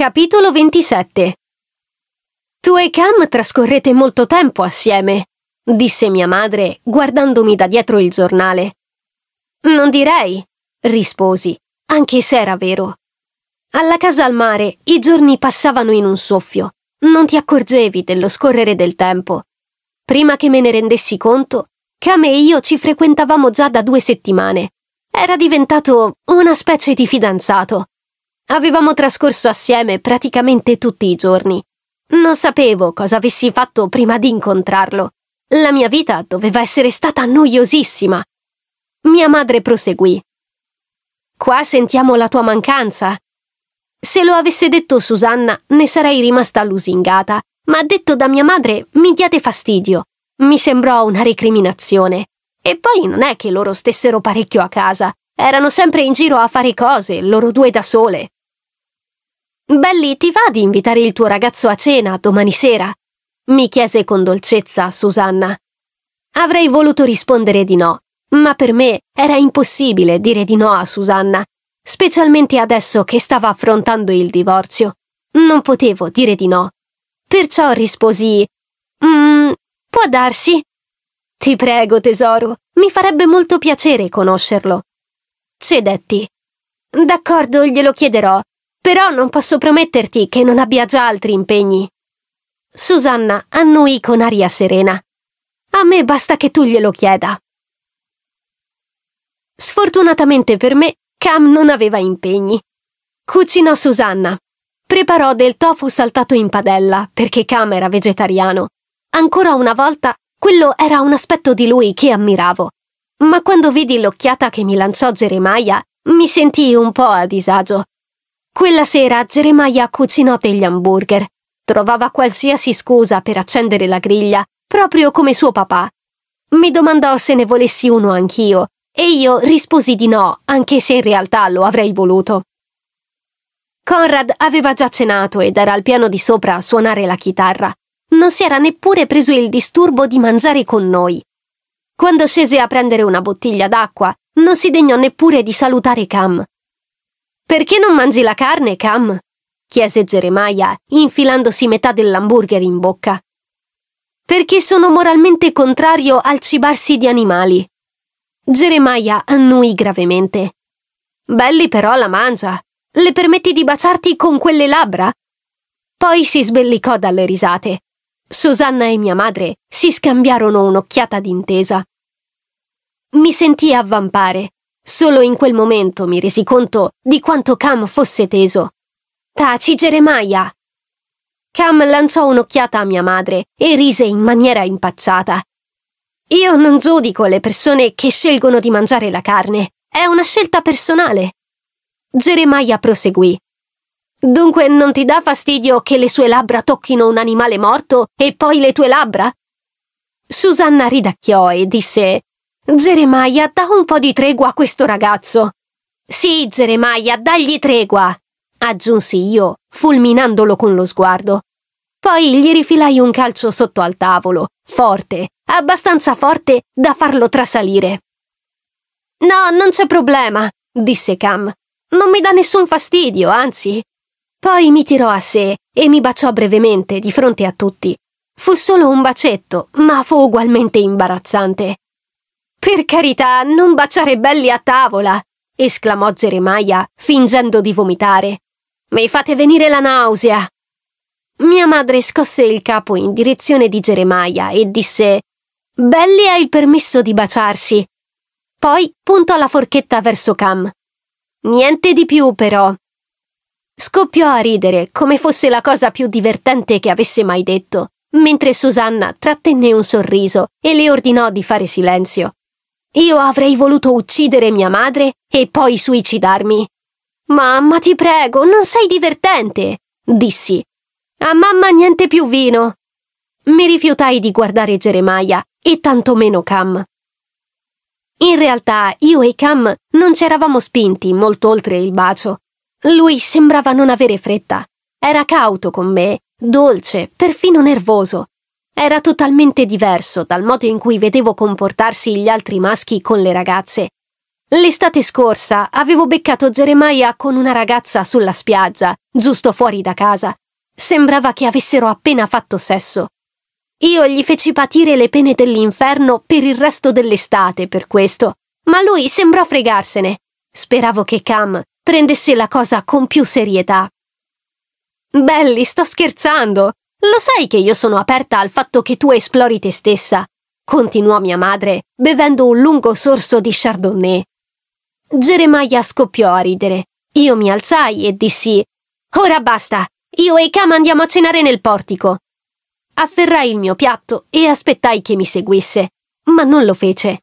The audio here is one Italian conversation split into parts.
Capitolo 27 Tu e Cam trascorrete molto tempo assieme, disse mia madre, guardandomi da dietro il giornale. Non direi, risposi, anche se era vero. Alla casa al mare i giorni passavano in un soffio, non ti accorgevi dello scorrere del tempo. Prima che me ne rendessi conto, Cam e io ci frequentavamo già da due settimane. Era diventato una specie di fidanzato, Avevamo trascorso assieme praticamente tutti i giorni. Non sapevo cosa avessi fatto prima di incontrarlo. La mia vita doveva essere stata noiosissima. Mia madre proseguì. Qua sentiamo la tua mancanza. Se lo avesse detto Susanna ne sarei rimasta lusingata, ma detto da mia madre mi diate fastidio. Mi sembrò una recriminazione. E poi non è che loro stessero parecchio a casa. Erano sempre in giro a fare cose, loro due da sole. Belli, ti va di invitare il tuo ragazzo a cena domani sera? mi chiese con dolcezza Susanna. Avrei voluto rispondere di no, ma per me era impossibile dire di no a Susanna, specialmente adesso che stava affrontando il divorzio. Non potevo dire di no. Perciò risposi Mmm, può darsi? Ti prego, tesoro, mi farebbe molto piacere conoscerlo. Cedetti. D'accordo, glielo chiederò, però non posso prometterti che non abbia già altri impegni. Susanna annui con aria serena. A me basta che tu glielo chieda. Sfortunatamente per me, Cam non aveva impegni. Cucinò Susanna. Preparò del tofu saltato in padella, perché Cam era vegetariano. Ancora una volta, quello era un aspetto di lui che ammiravo. Ma quando vidi l'occhiata che mi lanciò Geremia, mi sentii un po' a disagio quella sera Geremia cucinò degli hamburger. Trovava qualsiasi scusa per accendere la griglia, proprio come suo papà. Mi domandò se ne volessi uno anch'io, e io risposi di no, anche se in realtà lo avrei voluto. Conrad aveva già cenato ed era al piano di sopra a suonare la chitarra. Non si era neppure preso il disturbo di mangiare con noi. Quando scese a prendere una bottiglia d'acqua, non si degnò neppure di salutare Cam, perché non mangi la carne, Cam? chiese Geremia, infilandosi metà dell'hamburger in bocca. Perché sono moralmente contrario al cibarsi di animali. Geremia annui gravemente. Belli però la mangia. Le permetti di baciarti con quelle labbra? Poi si sbellicò dalle risate. Susanna e mia madre si scambiarono un'occhiata d'intesa. Mi sentì avvampare Solo in quel momento mi resi conto di quanto Cam fosse teso. Taci, Geremia! Cam lanciò un'occhiata a mia madre e rise in maniera impacciata. Io non giudico le persone che scelgono di mangiare la carne. È una scelta personale. Geremia proseguì. Dunque non ti dà fastidio che le sue labbra tocchino un animale morto e poi le tue labbra? Susanna ridacchiò e disse Geremia, dà un po' di tregua a questo ragazzo. Sì, Geremia, dagli tregua, aggiunsi io, fulminandolo con lo sguardo. Poi gli rifilai un calcio sotto al tavolo, forte, abbastanza forte da farlo trasalire. No, non c'è problema, disse Cam. Non mi dà nessun fastidio, anzi. Poi mi tirò a sé e mi baciò brevemente di fronte a tutti. Fu solo un bacetto, ma fu ugualmente imbarazzante. Per carità, non baciare belli a tavola! esclamò Geremia, fingendo di vomitare. Mi fate venire la nausea! Mia madre scosse il capo in direzione di Geremia e disse Belli ha il permesso di baciarsi. Poi puntò la forchetta verso Cam. Niente di più, però. Scoppiò a ridere, come fosse la cosa più divertente che avesse mai detto, mentre Susanna trattenne un sorriso e le ordinò di fare silenzio. Io avrei voluto uccidere mia madre e poi suicidarmi. Mamma, ti prego, non sei divertente, dissi. A mamma niente più vino. Mi rifiutai di guardare Geremia e tantomeno Cam. In realtà io e Cam non ci eravamo spinti molto oltre il bacio. Lui sembrava non avere fretta. Era cauto con me, dolce, perfino nervoso, era totalmente diverso dal modo in cui vedevo comportarsi gli altri maschi con le ragazze. L'estate scorsa avevo beccato Jeremiah con una ragazza sulla spiaggia, giusto fuori da casa. Sembrava che avessero appena fatto sesso. Io gli feci patire le pene dell'inferno per il resto dell'estate per questo, ma lui sembrò fregarsene. Speravo che Cam prendesse la cosa con più serietà. Belli, sto scherzando, lo sai che io sono aperta al fatto che tu esplori te stessa, continuò mia madre, bevendo un lungo sorso di chardonnay. Geremia scoppiò a ridere. Io mi alzai e dissi Ora basta, io e Kama andiamo a cenare nel portico. Afferrai il mio piatto e aspettai che mi seguisse, ma non lo fece.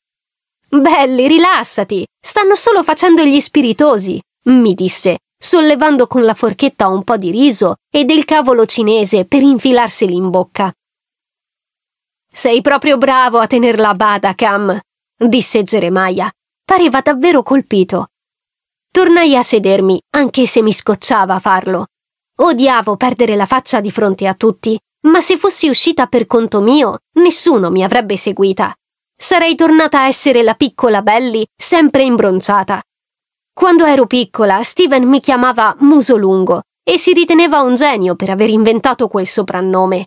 Belli, rilassati, stanno solo facendo gli spiritosi, mi disse, sollevando con la forchetta un po' di riso e del cavolo cinese per infilarseli in bocca. Sei proprio bravo a tenerla a bada, Cam, disse Jeremiah. Pareva davvero colpito. Tornai a sedermi, anche se mi scocciava a farlo. Odiavo perdere la faccia di fronte a tutti, ma se fossi uscita per conto mio, nessuno mi avrebbe seguita. Sarei tornata a essere la piccola Belli, sempre imbronciata, quando ero piccola, Steven mi chiamava Muso Lungo e si riteneva un genio per aver inventato quel soprannome.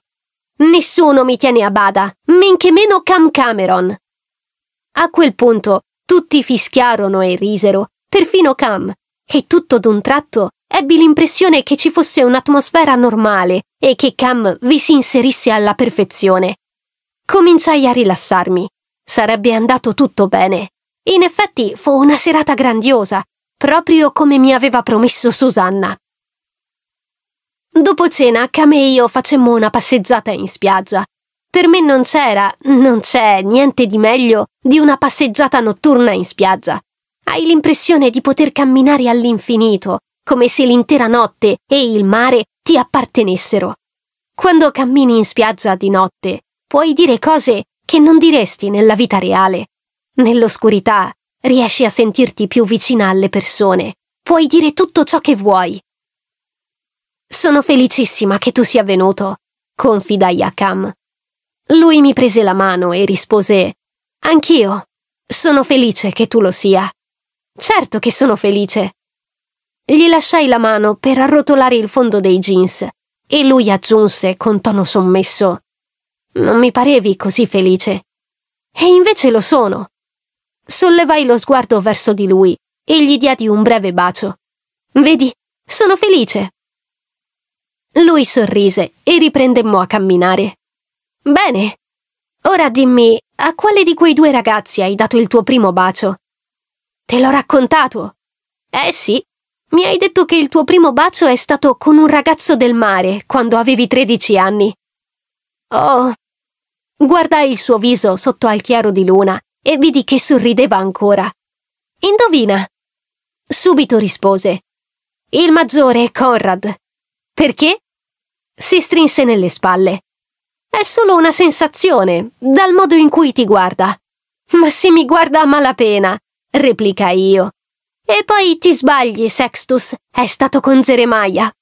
Nessuno mi tiene a bada, men che meno Cam Cameron. A quel punto tutti fischiarono e risero, perfino Cam, e tutto d'un tratto ebbi l'impressione che ci fosse un'atmosfera normale e che Cam vi si inserisse alla perfezione. Cominciai a rilassarmi. Sarebbe andato tutto bene. In effetti fu una serata grandiosa proprio come mi aveva promesso Susanna. Dopo cena, Cam e io facemmo una passeggiata in spiaggia. Per me non c'era, non c'è niente di meglio di una passeggiata notturna in spiaggia. Hai l'impressione di poter camminare all'infinito, come se l'intera notte e il mare ti appartenessero. Quando cammini in spiaggia di notte, puoi dire cose che non diresti nella vita reale. Nell'oscurità riesci a sentirti più vicina alle persone, puoi dire tutto ciò che vuoi. Sono felicissima che tu sia venuto, confida Yakam. Lui mi prese la mano e rispose, Anch'io, sono felice che tu lo sia. Certo che sono felice. Gli lasciai la mano per arrotolare il fondo dei jeans e lui aggiunse con tono sommesso, Non mi parevi così felice. E invece lo sono. Sollevai lo sguardo verso di lui e gli diedi un breve bacio. Vedi, sono felice. Lui sorrise e riprendemmo a camminare. Bene. Ora dimmi, a quale di quei due ragazzi hai dato il tuo primo bacio? Te l'ho raccontato. Eh sì, mi hai detto che il tuo primo bacio è stato con un ragazzo del mare quando avevi 13 anni. Oh. Guardai il suo viso sotto al chiaro di luna e vidi che sorrideva ancora. Indovina! Subito rispose. Il maggiore Conrad. Perché? Si strinse nelle spalle. È solo una sensazione, dal modo in cui ti guarda. Ma se mi guarda a malapena, replicai io. E poi ti sbagli, Sextus, è stato con Zeremia.